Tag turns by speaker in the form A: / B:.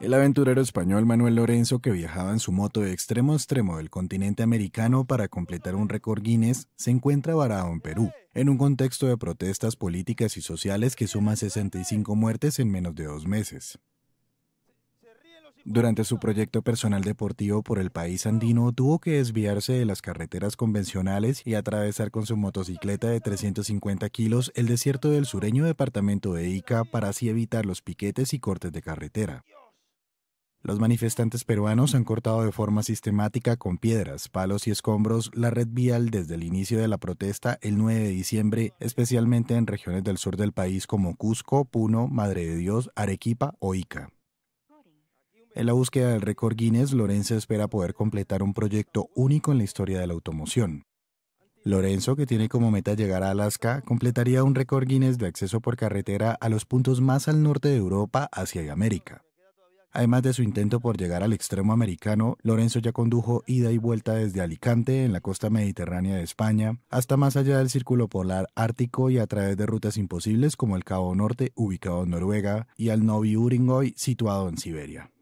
A: El aventurero español Manuel Lorenzo, que viajaba en su moto de extremo a extremo del continente americano para completar un récord Guinness, se encuentra varado en Perú, en un contexto de protestas políticas y sociales que suma 65 muertes en menos de dos meses. Durante su proyecto personal deportivo por el país andino, tuvo que desviarse de las carreteras convencionales y atravesar con su motocicleta de 350 kilos el desierto del sureño departamento de Ica para así evitar los piquetes y cortes de carretera. Los manifestantes peruanos han cortado de forma sistemática con piedras, palos y escombros la red vial desde el inicio de la protesta el 9 de diciembre, especialmente en regiones del sur del país como Cusco, Puno, Madre de Dios, Arequipa o Ica. En la búsqueda del récord Guinness, Lorenzo espera poder completar un proyecto único en la historia de la automoción. Lorenzo, que tiene como meta llegar a Alaska, completaría un récord Guinness de acceso por carretera a los puntos más al norte de Europa, hacia América. Además de su intento por llegar al extremo americano, Lorenzo ya condujo ida y vuelta desde Alicante, en la costa mediterránea de España, hasta más allá del círculo polar ártico y a través de rutas imposibles como el Cabo Norte, ubicado en Noruega, y el Novi Uringoy, situado en Siberia.